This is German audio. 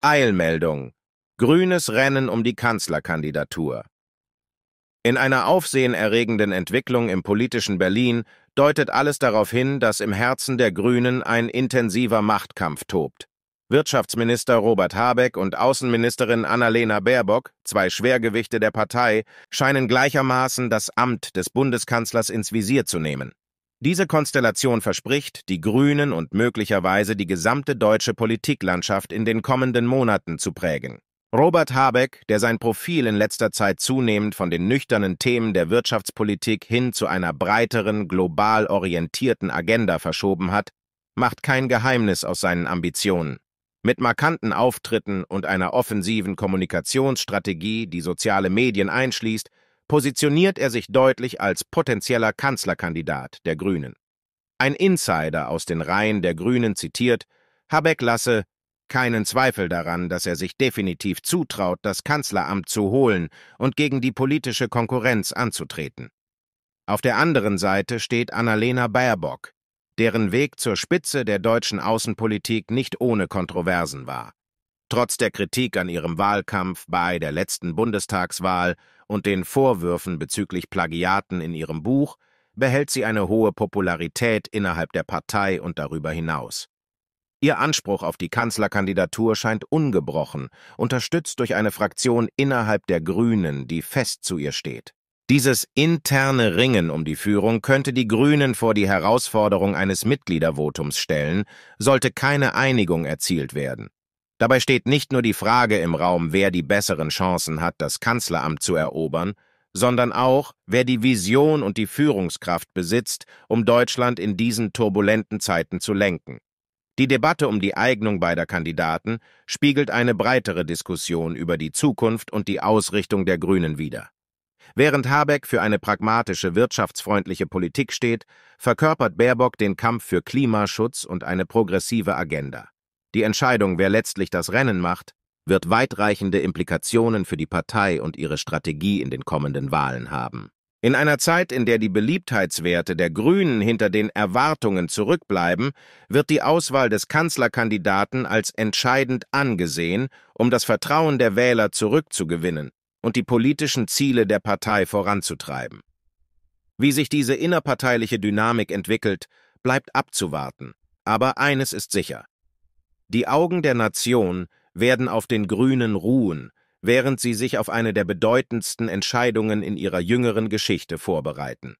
Eilmeldung. Grünes Rennen um die Kanzlerkandidatur. In einer aufsehenerregenden Entwicklung im politischen Berlin deutet alles darauf hin, dass im Herzen der Grünen ein intensiver Machtkampf tobt. Wirtschaftsminister Robert Habeck und Außenministerin Annalena Baerbock, zwei Schwergewichte der Partei, scheinen gleichermaßen das Amt des Bundeskanzlers ins Visier zu nehmen. Diese Konstellation verspricht, die Grünen und möglicherweise die gesamte deutsche Politiklandschaft in den kommenden Monaten zu prägen. Robert Habeck, der sein Profil in letzter Zeit zunehmend von den nüchternen Themen der Wirtschaftspolitik hin zu einer breiteren, global orientierten Agenda verschoben hat, macht kein Geheimnis aus seinen Ambitionen. Mit markanten Auftritten und einer offensiven Kommunikationsstrategie, die soziale Medien einschließt, positioniert er sich deutlich als potenzieller Kanzlerkandidat der Grünen. Ein Insider aus den Reihen der Grünen zitiert, Habeck lasse keinen Zweifel daran, dass er sich definitiv zutraut, das Kanzleramt zu holen und gegen die politische Konkurrenz anzutreten. Auf der anderen Seite steht Annalena Baerbock, deren Weg zur Spitze der deutschen Außenpolitik nicht ohne Kontroversen war. Trotz der Kritik an ihrem Wahlkampf bei der letzten Bundestagswahl und den Vorwürfen bezüglich Plagiaten in ihrem Buch behält sie eine hohe Popularität innerhalb der Partei und darüber hinaus. Ihr Anspruch auf die Kanzlerkandidatur scheint ungebrochen, unterstützt durch eine Fraktion innerhalb der Grünen, die fest zu ihr steht. Dieses interne Ringen um die Führung könnte die Grünen vor die Herausforderung eines Mitgliedervotums stellen, sollte keine Einigung erzielt werden. Dabei steht nicht nur die Frage im Raum, wer die besseren Chancen hat, das Kanzleramt zu erobern, sondern auch, wer die Vision und die Führungskraft besitzt, um Deutschland in diesen turbulenten Zeiten zu lenken. Die Debatte um die Eignung beider Kandidaten spiegelt eine breitere Diskussion über die Zukunft und die Ausrichtung der Grünen wider. Während Habeck für eine pragmatische, wirtschaftsfreundliche Politik steht, verkörpert Baerbock den Kampf für Klimaschutz und eine progressive Agenda. Die Entscheidung, wer letztlich das Rennen macht, wird weitreichende Implikationen für die Partei und ihre Strategie in den kommenden Wahlen haben. In einer Zeit, in der die Beliebtheitswerte der Grünen hinter den Erwartungen zurückbleiben, wird die Auswahl des Kanzlerkandidaten als entscheidend angesehen, um das Vertrauen der Wähler zurückzugewinnen und die politischen Ziele der Partei voranzutreiben. Wie sich diese innerparteiliche Dynamik entwickelt, bleibt abzuwarten, aber eines ist sicher die Augen der Nation werden auf den Grünen ruhen, während sie sich auf eine der bedeutendsten Entscheidungen in ihrer jüngeren Geschichte vorbereiten